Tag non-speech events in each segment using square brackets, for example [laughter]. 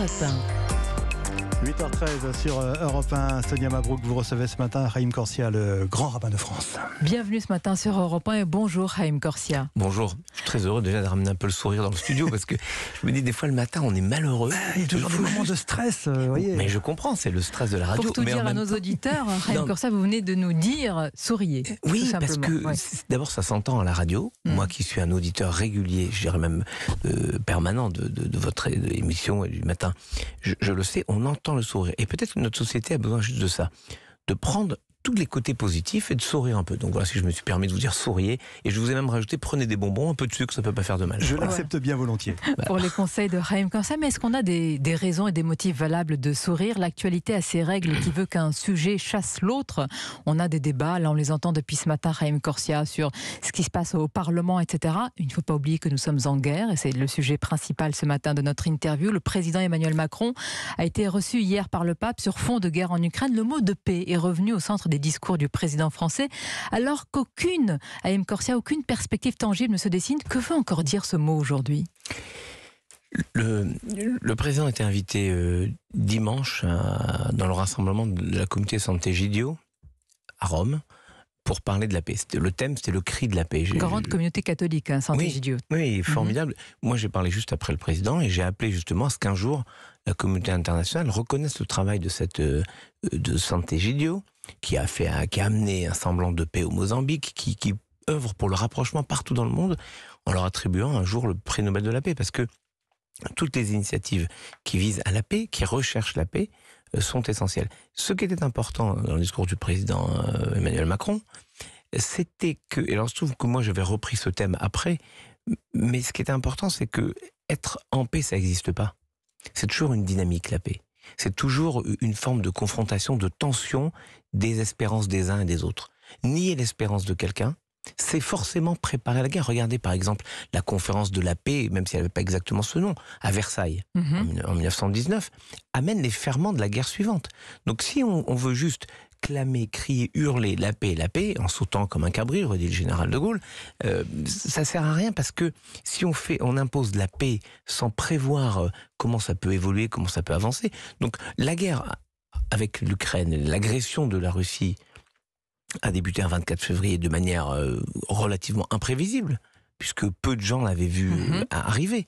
Europe 1. 8h13 sur euh, Europe 1, Sonia Mabrouk, vous recevez ce matin Raïm Corsia, le grand rabbin de France. Bienvenue ce matin sur Europe 1 et bonjour Raïm Corsia. Bonjour, je suis très heureux déjà de ramener un peu le sourire dans le studio parce que [laughs] je me dis des fois le matin on est malheureux. Il y a toujours des moments de stress, euh, vous voyez. Mais je comprends, c'est le stress de la radio. Pour tout dire à nos auditeurs, [laughs] Raïm Corsia, vous venez de nous dire souriez. Eh oui, parce que d'abord ça s'entend à la radio. Mm. Moi qui suis un auditeur régulier, je dirais même euh, permanent de, votre émission et du matin, je le sais, on entend le sourire. Et peut-être que notre société a besoin juste de ça, de prendre tous les côtés positifs et de sourire un peu. Donc voilà, si je me suis permis de vous dire souriez, et je vous ai même rajouté prenez des bonbons, un peu de sucre, ça peut pas faire de mal. Je l'accepte bien volontiers. Bah. Pour les conseils de Raïm quand mais est-ce qu'on a des, des, raisons et des motifs valables de sourire L'actualité a ses règles qui veut qu'un sujet chasse l'autre. On a des débats, là on les entend depuis ce matin, Raïm Corsia, sur ce qui se passe au Parlement, etc. Il ne faut pas oublier que nous sommes en guerre, et c'est le sujet principal ce matin de notre interview. Le président Emmanuel Macron a été reçu hier par le pape sur fond de guerre en Ukraine. Le mot de paix est revenu au centre des discours du président français, alors qu'aucune, à M. Corsia, aucune perspective tangible ne se dessine. Que veut encore dire ce mot aujourd'hui le, le, président était invité euh, dimanche dans le rassemblement de la communauté Gidio à Rome pour parler de la paix. Le thème, c'était le cri de la paix. Grande communauté catholique, hein, Santé Gidio. Oui, mhm. formidable. Moi, j'ai parlé juste après le président et j'ai appelé justement à ce qu'un jour la communauté internationale reconnaisse le travail de cette euh, de qui a fait, amené un semblant de paix au Mozambique, qui, œuvre pour le rapprochement partout dans le monde, en leur attribuant un jour le prix Nobel de la paix, parce que toutes les initiatives qui visent à la paix, qui recherchent la paix, euh, sont essentielles. Ce qui était important dans le discours du président euh, Emmanuel Macron, c'était que, et alors se trouve que moi j'avais repris ce thème après, mais ce qui était important, c'est que être en paix, ça n'existe pas. C'est toujours une dynamique, la paix c'est toujours une forme de confrontation, de tension des espérances des uns et des autres. Nier l'espérance de quelqu'un, c'est forcément préparer la guerre. Regardez par exemple la conférence de la paix, même si elle n'avait pas exactement ce nom, à Versailles mhm. en 1919, amène les ferments de la guerre suivante. Donc si on veut juste clamer, crier, hurler la paix, la paix, en sautant comme un cabri, redit le général de Gaulle, ça euh, ça sert à rien parce que si on fait, on impose la paix sans prévoir euh, comment ça peut évoluer, comment ça peut avancer. Donc la guerre avec l'Ukraine, l'agression de la Russie a débuté un 24 février de manière euh, relativement imprévisible, puisque peu de gens l'avaient vu mm-hmm. arriver.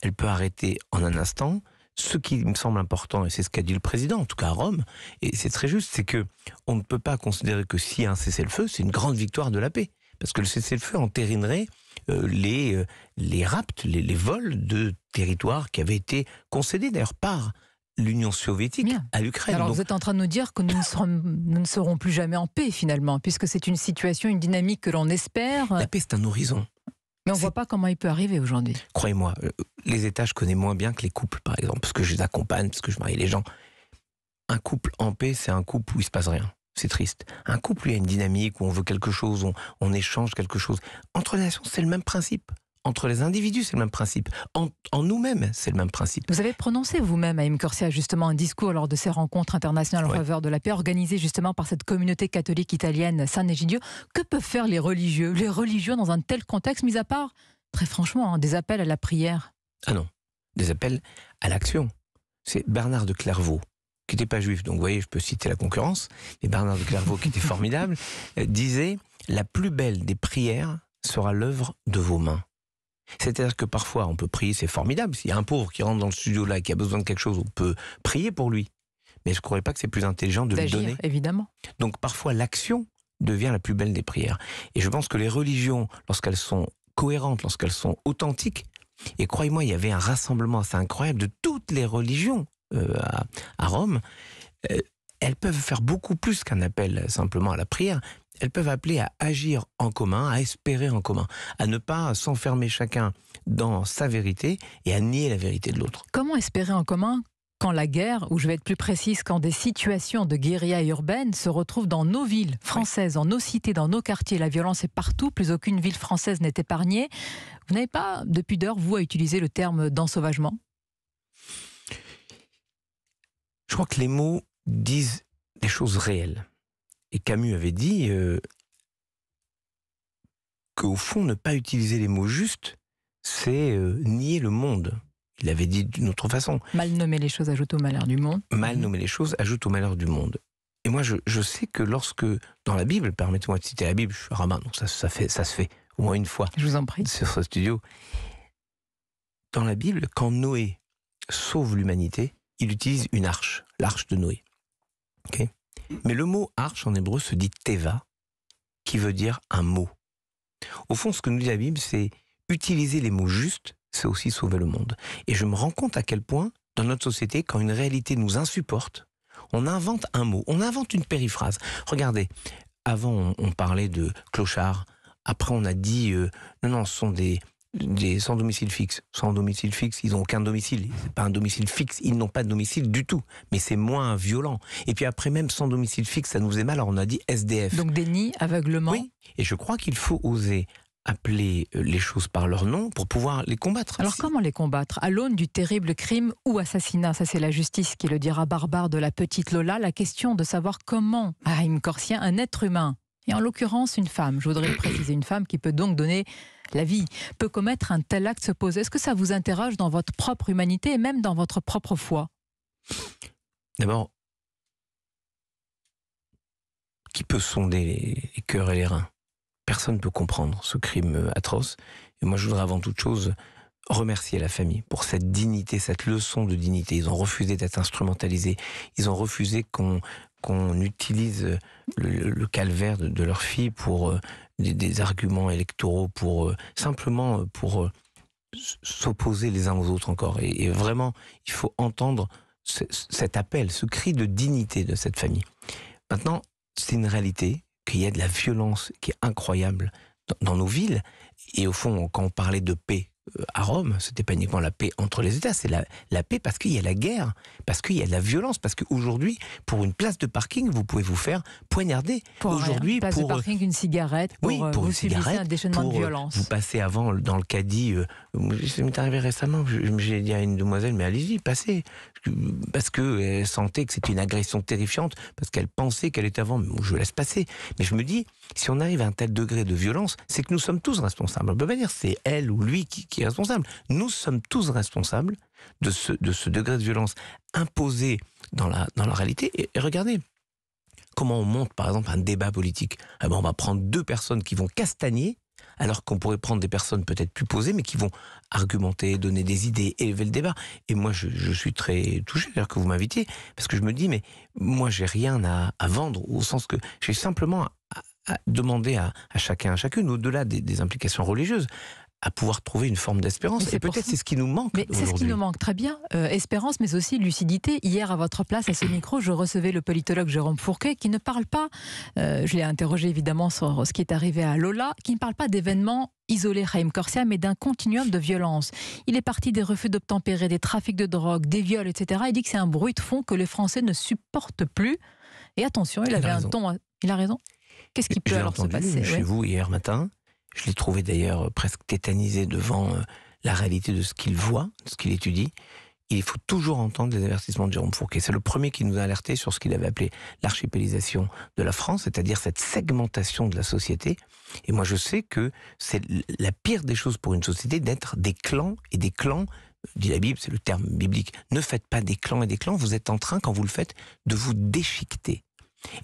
Elle peut arrêter en un instant, ce qui me semble important, et c'est ce qu'a dit le président, en tout cas à Rome, et c'est très juste, c'est que on ne peut pas considérer que si un cessez-le-feu, c'est une grande victoire de la paix. Parce que le cessez-le-feu entérinerait euh, les, euh, les raptes, les, vols de territoires qui avaient été concédés d'ailleurs par l'Union soviétique à l'Ukraine. Alors vous êtes en train de nous dire que nous ne, nous ne serons plus jamais en paix finalement, puisque c'est une situation, une dynamique que l'on espère. La paix, c'est un horizon. Mais on ne voit pas comment il peut arriver aujourd'hui. Croyez-moi, euh, les états, je connais moins bien que les couples, par exemple, parce que je les accompagne, parce que je marie les gens. Un couple en paix, c'est un couple où il se passe rien. C'est triste. Un couple, il y a une dynamique où on veut quelque chose, on, on échange quelque chose. Entre nations, c'est le même principe entre les individus, c'est le même principe. En, nous-mêmes, c'est le même principe. Vous avez prononcé vous-même, à Corsia, justement un discours lors de ces rencontres internationales en faveur de la paix, organisées justement par cette communauté catholique italienne Saint-Egidio. Que peuvent faire les religieux, les religieux dans un tel contexte, mis à part, très franchement, hein, des appels à la prière Ah non, des appels à l'action. C'est Bernard de Clairvaux, qui n'était pas juif, donc vous voyez, je peux citer la concurrence, mais Bernard de Clairvaux, qui était [laughs] formidable, euh, disait La plus belle des prières sera l'œuvre de vos mains. C'est-à-dire que parfois, on peut prier, c'est formidable. S'il y a un pauvre qui rentre dans le studio là, qui a besoin de quelque chose, on peut prier pour lui. Mais je ne croyais pas que c'est plus intelligent de le donner. évidemment. Donc parfois, l'action devient la plus belle des prières. Et je pense que les religions, lorsqu'elles sont cohérentes, lorsqu'elles sont authentiques, et croyez-moi, il y avait un rassemblement assez incroyable de toutes les religions euh, à, Rome. Euh, elles peuvent faire beaucoup plus qu'un appel simplement à la prière, elles peuvent appeler à agir en commun, à espérer en commun, à ne pas s'enfermer chacun dans sa vérité et à nier la vérité de l'autre. Comment espérer en commun quand la guerre, ou je vais être plus précise, quand des situations de guérilla urbaine se retrouvent dans nos villes françaises, en nos cités, dans nos quartiers, la violence est partout, plus aucune ville française n'est épargnée. Vous n'avez pas, depuis d'heure, vous, à utiliser le terme d'ensauvagement Je crois que les mots disent des choses réelles. Et Camus avait dit euh, qu'au fond, ne pas utiliser les mots justes, c'est euh, nier le monde. Il avait dit d'une autre façon. Mal nommer les choses ajoute au malheur du monde. Mal nommer les choses ajoute au malheur du monde. Et moi, je, sais que lorsque, dans la Bible, permettez-moi de citer la Bible, je suis donc ça, ça, se fait au moins une fois. Je vous en prie. Sur ce studio. Dans la Bible, quand Noé sauve l'humanité, il utilise une arche, l'arche de Noé. Ok mais le mot arche en hébreu se dit teva, qui veut dire un mot. Au fond, ce que nous dit la Bible, c'est utiliser les mots justes, c'est aussi sauver le monde. Et je me rends compte à quel point, dans notre société, quand une réalité nous insupporte, on invente un mot, on invente une périphrase. Regardez, avant on, parlait de clochard, après on a dit euh, non, non, ce sont des, des sans domicile fixe. Sans domicile fixe, ils n'ont aucun domicile. C'est pas un domicile fixe, ils n'ont pas de domicile du tout. Mais c'est moins violent. Et puis après, même sans domicile fixe, ça nous faisait mal. Alors on a dit SDF. Donc déni, aveuglement. Oui. Et je crois qu'il faut oser appeler euh, les choses par leur nom pour pouvoir les combattre. Alors comment les combattre À l'aune du terrible crime ou assassinat, ça c'est la justice qui le dira barbare de la petite Lola, la question de savoir comment, Haïm Corsien, un être humain et en l'occurrence une femme, je voudrais le préciser, une femme qui peut donc donner la vie, peut commettre un tel acte se pose. Est-ce que ça vous interroge dans votre propre humanité et même dans votre propre foi D'abord, qui peut sonder les cœurs et les reins Personne ne peut comprendre ce crime atroce. Et moi, je voudrais avant toute chose remercier la famille pour cette dignité, cette leçon de dignité. Ils ont refusé d'être instrumentalisés. Ils ont refusé qu'on qu'on utilise le, calvaire de, leur fille pour euh, des, arguments électoraux, pour euh, simplement euh, pour s'opposer les uns aux autres encore. Et, vraiment, il faut entendre cet appel, ce cri de dignité de cette famille. Maintenant, c'est une réalité qu'il y a de la violence qui est incroyable dans nos villes. Et au fond, quand on parlait de paix à Rome, c'était pas uniquement la paix entre les États, c'est la, paix parce qu'il y a la guerre, parce qu'il y a de la violence, parce qu'aujourd'hui, pour une place de parking, vous pouvez vous faire poignarder. Pour aujourd'hui, place de euh, parking, une cigarette, pour, oui, euh, pour vous une cigarette, un déchaînement de euh, violence. Vous passez avant dans le caddie. ça m'est arrivé récemment. J'ai dit à une demoiselle, mais allez-y, passez, parce que elle sentait que c'était une agression terrifiante, parce qu'elle pensait qu'elle était avant. Mais je laisse passer. Mais je me dis, si on arrive à un tel degré de violence, c'est que nous sommes tous responsables. On peut pas dire c'est elle ou lui qui est responsable. Nous sommes tous responsables de ce, de ce degré de violence imposé dans la, dans la réalité. Et, regardez, comment on monte par exemple un débat politique ah On va prendre deux personnes qui vont castagner, alors qu'on pourrait prendre des personnes peut-être plus posées, mais qui vont argumenter, donner des idées, élever le débat. Et moi, je, je suis très touché d'ailleurs que vous m'invitiez, parce que je me dis, mais moi, j'ai rien à, à, vendre, au sens que j'ai simplement à, demander à, à, chacun, à chacune, au-delà des, des, implications religieuses, à pouvoir trouver une forme d'espérance. Et peut-être c'est ce qui nous manque. c'est ce qui nous manque, très bien. Euh, espérance, mais aussi lucidité. Hier, à votre place, à ce micro, je recevais le politologue Jérôme Fourquet qui ne parle pas, euh, je l'ai interrogé évidemment sur ce qui est arrivé à Lola, qui ne parle pas d'événements isolés, Raïm Corsia, mais d'un continuum de violence. Il est parti des refus d'obtempérer, des trafics de drogue, des viols, etc. Il dit que c'est un bruit de fond que les Français ne supportent plus. Et attention, il, avait un ton. Il a raison. Qu'est-ce qui peut alors se passer chez vous hier matin je l'ai trouvé d'ailleurs euh, presque tétanisé devant euh, la réalité de ce qu'il voit, de ce qu'il étudie. Il faut toujours entendre les avertissements de Jérôme Fourquet. C'est le premier qui nous a alerté sur ce qu'il avait appelé l'archipélisation de la France, c'est-à-dire cette segmentation de la société. Et moi, je sais que c'est la pire des choses pour une société d'être des clans et des clans dit la Bible, c'est le terme biblique, ne faites pas des clans et des clans, vous êtes en train, quand vous le faites, de vous déchiqueter.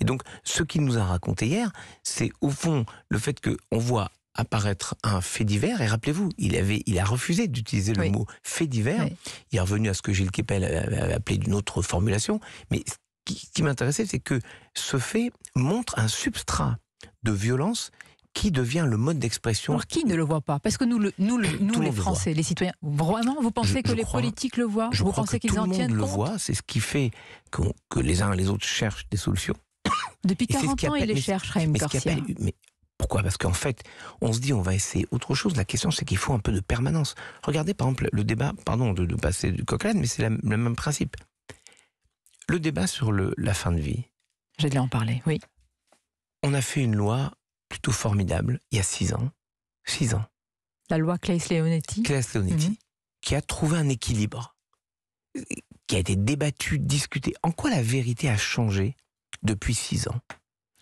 Et donc, ce qu'il nous a raconté hier, c'est au fond le fait qu'on voit apparaître un fait divers. Et rappelez-vous, il, avait, il a refusé d'utiliser le mot fait divers. Il est revenu à ce que Gilles Kepel avait appelé d'une autre formulation. Mais ce qui, m'intéressait, c'est que ce fait montre un substrat de violence qui devient le mode d'expression. Alors qui ne le voit pas Parce que nous, le, nous, les Français, les citoyens, vraiment, vous pensez que les politiques le voient je Vous pensez qu'ils en tiennent compte le monde le voit, c'est ce qui fait que les uns et les autres cherchent des solutions. Depuis 40 ans, ils il les cherche, mais, pourquoi Parce qu'en fait, on se dit on va essayer autre chose. La question, c'est qu'il faut un peu de permanence. Regardez par exemple le débat, pardon de, passer du coq mais c'est le même principe. Le débat sur la fin de vie. J'ai dû en parler, oui. On a fait une loi plutôt formidable il y a six ans. Six ans. La loi Claes-Leonetti. Claes-Leonetti, mhm. qui a trouvé un équilibre, qui a été débattu, discuté. En quoi la vérité a changé depuis six ans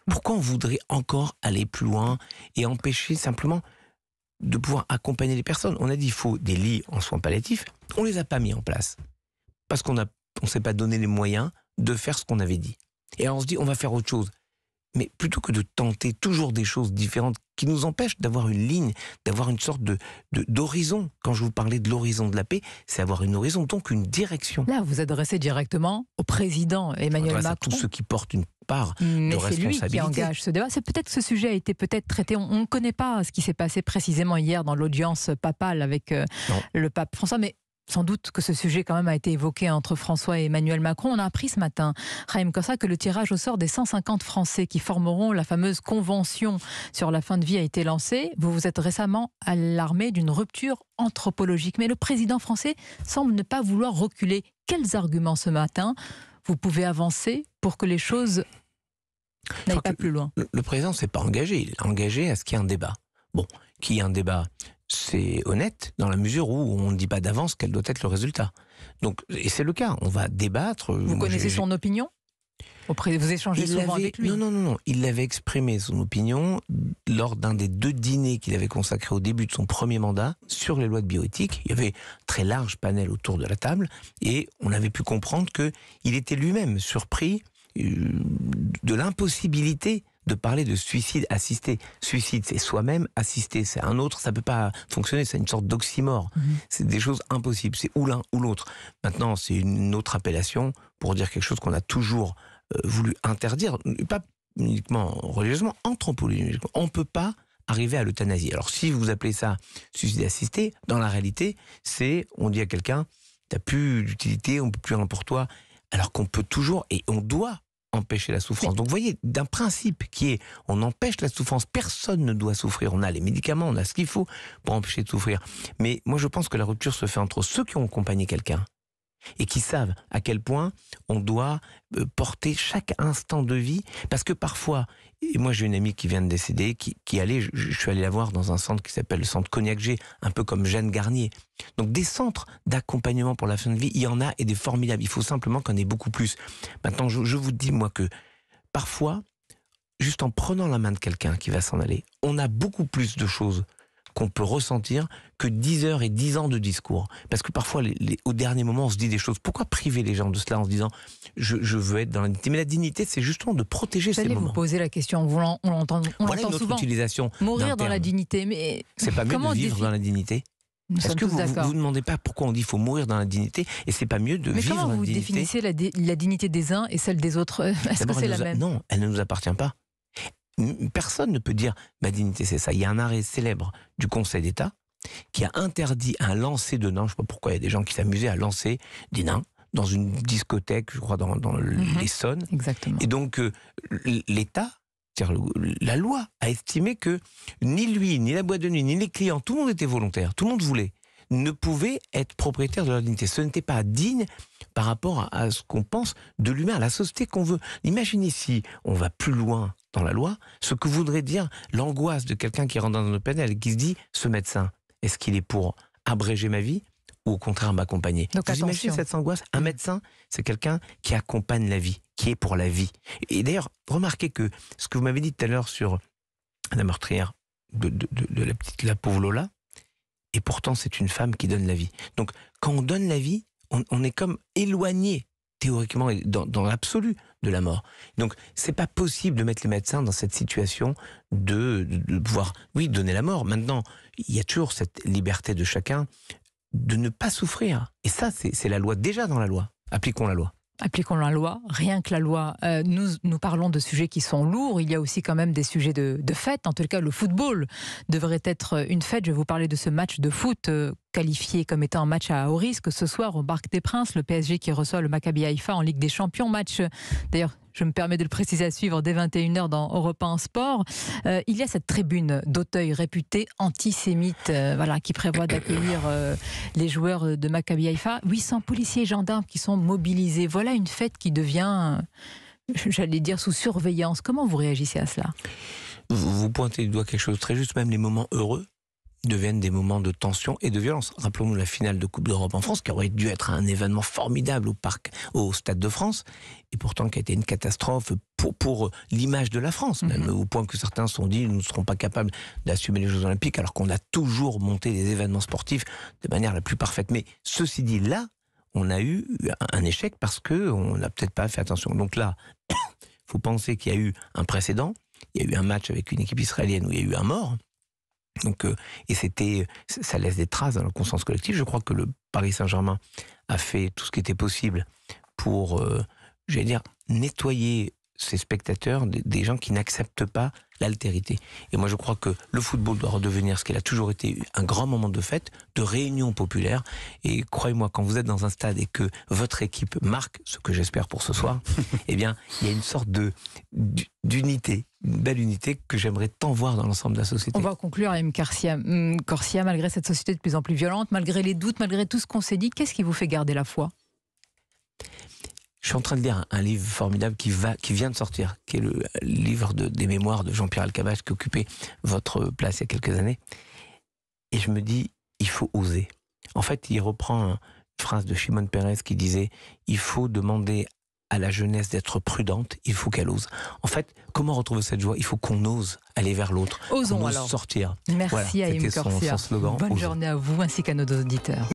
pourquoi on voudrait encore aller plus loin et empêcher simplement de pouvoir accompagner les personnes On a dit qu'il faut des lits en soins palliatifs, on ne les a pas mis en place parce qu'on ne s'est pas donné les moyens de faire ce qu'on avait dit. Et on se dit, on va faire autre chose. Mais plutôt que de tenter toujours des choses différentes qui nous empêchent d'avoir une ligne, d'avoir une sorte de d'horizon. Quand je vous parlais de l'horizon de la paix, c'est avoir une horizon, donc une direction. Là, vous adressez directement au président Emmanuel Macron. À tous ceux qui portent une part de responsabilité. C'est lui qui engage ce débat. C'est peut-être que ce sujet a été peut-être traité. On ne connaît pas ce qui s'est passé précisément hier dans l'audience papale avec euh, le pape François. Mais sans doute que ce sujet quand même a été évoqué entre François et Emmanuel Macron. On a appris ce matin, Raïm Kossa, que le tirage au sort des 150 Français qui formeront la fameuse convention sur la fin de vie a été lancé. Vous vous êtes récemment alarmé d'une rupture anthropologique. Mais le président français semble ne pas vouloir reculer. Quels arguments ce matin vous pouvez avancer pour que les choses n'aillent pas plus loin Le président ne s'est pas engagé. Il est engagé à ce qu'il y ait un débat. Bon, qu'il y ait un débat c'est honnête dans la mesure où on ne dit pas d'avance quel doit être le résultat. Donc, et c'est le cas, on va débattre. Vous connaissez son opinion Auprès, vous échangez souvent avec lui. Non, non, non, non. Il avait exprimé son opinion lors d'un des deux dîners qu'il avait consacré au début de son premier mandat sur les lois de bioéthique. Il y avait un très large panel autour de la table et on avait pu comprendre que il était lui-même surpris euh, de l'impossibilité de parler de suicide assisté. Suicide, c'est soi-même, assisté, c'est un autre, ça ne peut pas fonctionner, c'est une sorte d'oxymore. Mhm. C'est des choses impossibles, c'est ou l'un ou l'autre. Maintenant, c'est une autre appellation pour dire quelque chose qu'on a toujours euh, voulu interdire, pas uniquement religieusement, anthropologiquement. On ne peut pas arriver à l'euthanasie. Alors si vous appelez ça suicide assisté, dans la réalité, c'est on dit à quelqu'un, tu n'as plus d'utilité, on peut plus rien pour toi, alors qu'on peut toujours et on doit empêcher la souffrance. Donc vous voyez, d'un principe qui est on empêche la souffrance, personne ne doit souffrir, on a les médicaments, on a ce qu'il faut pour empêcher de souffrir. Mais moi je pense que la rupture se fait entre ceux qui ont accompagné quelqu'un et qui savent à quel point on doit euh, porter chaque instant de vie, parce que parfois et moi, j'ai une amie qui vient de décéder, qui, allait, je, suis allé la voir dans un centre qui s'appelle le centre Cognac G, un peu comme Jeanne Garnier. Donc, des centres d'accompagnement pour la fin de vie, il y en a et des formidables. Il faut simplement qu'on ait beaucoup plus. Maintenant, je vous dis, moi, que parfois, juste en prenant la main de quelqu'un qui va s'en aller, on a beaucoup plus de choses qu'on peut ressentir que 10 heures et 10 ans de discours. Parce que parfois, les, au dernier moment, on se dit des choses. Pourquoi priver les gens de cela en se disant je, veux être dans la dignité Mais la dignité, c'est justement de protéger ces moments. Vous poser la question, on l'entend on l'entend souvent. utilisation. Mourir dans la dignité, mais. C'est pas mieux de vivre dans la dignité est-ce que vous ne vous demandez pas pourquoi on dit qu'il faut mourir dans la dignité et c'est pas mieux de vivre dans la dignité Mais comment vous définissez la, la, dignité des uns et celle des autres [laughs] Est-ce que c'est la même Non, elle ne nous appartient pas personne ne peut dire ma bah, dignité c'est ça. Il y a un arrêt célèbre du Conseil d'État qui a interdit un lancer de nains. Je ne sais pas pourquoi il y a des gens qui s'amusaient à lancer des nains dans une discothèque, je crois, dans, dans mm-hmm. l'Essonne. Exactement. Et donc, euh, l'État, c'est-à-dire la loi, a estimé que ni lui, ni la boîte de nuit, ni les clients, tout le monde était volontaire, tout le monde voulait, ne pouvait être propriétaire de leur dignité. Ce n'était pas digne par rapport à, ce qu'on pense de l'humain, à la société qu'on veut. Imaginez si on va plus loin dans la loi, ce que voudrait dire l'angoisse de quelqu'un qui rentre dans un hôpital et qui se dit, ce médecin, est-ce qu'il est pour abréger ma vie ou au contraire m'accompagner. Donc, imaginez cette angoisse Un mm. médecin, c'est quelqu'un qui accompagne la vie, qui est pour la vie. Et d'ailleurs, remarquez que ce que vous m'avez dit tout à l'heure sur la meurtrière de, de la petite, la pauvre Lola, et pourtant c'est une femme qui donne la vie. Donc quand on donne la vie, on, est comme éloigné théoriquement dans, l'absolu de la mort. Donc c'est pas possible de mettre les médecins dans cette situation de, pouvoir, oui, donner la mort. Maintenant, il y a toujours cette liberté de chacun de ne pas souffrir. Et ça, c'est la loi déjà dans la loi. Appliquons la loi. Appliquons la loi, rien que la loi. Euh, nous, nous parlons de sujets qui sont lourds. Il y a aussi quand même des sujets de, de fête. En tout cas, le football devrait être une fête. Je vais vous parler de ce match de foot euh, qualifié comme étant un match à haut risque. Ce soir, au barque des Princes, le PSG qui reçoit le Maccabi Haïfa en Ligue des Champions. Match, d'ailleurs, je me permets de le préciser à suivre dès 21h dans Europe 1 Sport. Euh, il y a cette tribune d'Auteuil réputée antisémite euh, voilà, qui prévoit d'accueillir euh, les joueurs de Maccabi Haïfa. 800 policiers et gendarmes qui sont mobilisés. Voilà une fête qui devient, j'allais dire, sous surveillance. Comment vous réagissez à cela vous, pointez du doigt quelque chose très juste, même les moments heureux deviennent des moments de tension et de violence. Rappelons-nous la finale de Coupe d'Europe en France, qui aurait dû être un événement formidable au parc, au Stade de France, et pourtant qui a été une catastrophe pour, pour l'image de la France, même mhm. au point que certains se sont dit nous ne serons pas capables d'assumer les Jeux Olympiques, alors qu'on a toujours monté des événements sportifs de manière la plus parfaite. Mais ceci dit, là, on a eu un échec parce que on n'a peut-être pas fait attention. Donc là, [coughs] faut penser qu'il y a eu un précédent. Il y a eu un match avec une équipe israélienne où il y a eu un mort donc, euh, et c'était, ça laisse des traces dans le conscience collective. Je crois que le Paris Saint-Germain a fait tout ce qui était possible pour, euh, je vais dire, nettoyer ces spectateurs des gens qui n'acceptent pas l'altérité. Et moi, je crois que le football doit redevenir ce qu'il a toujours été, un grand moment de fête, de réunion populaire. Et croyez-moi, quand vous êtes dans un stade et que votre équipe marque, ce que j'espère pour ce soir, [laughs] eh bien, il y a une sorte de d'unité, une belle unité que j'aimerais tant voir dans l'ensemble de la société. On va conclure, M. Corsia, Corsia, malgré cette société de plus en plus violente, malgré les doutes, malgré tout ce qu'on s'est dit, qu'est-ce qui vous fait garder la foi je suis en train de lire un, livre formidable qui, vient de sortir, qui est le livre des mémoires de Jean-Pierre Alcabache qui occupait votre place il y a quelques années. Et je me dis, il faut oser. En fait, il reprend une phrase de Shimon Peres qui disait, il faut demander à la jeunesse d'être prudente, il faut qu'elle ose. En fait, comment retrouver cette joie Il faut qu'on ose aller vers l'autre. Osons ose sortir. Merci à Yves son, Bonne journée à vous ainsi qu'à nos auditeurs.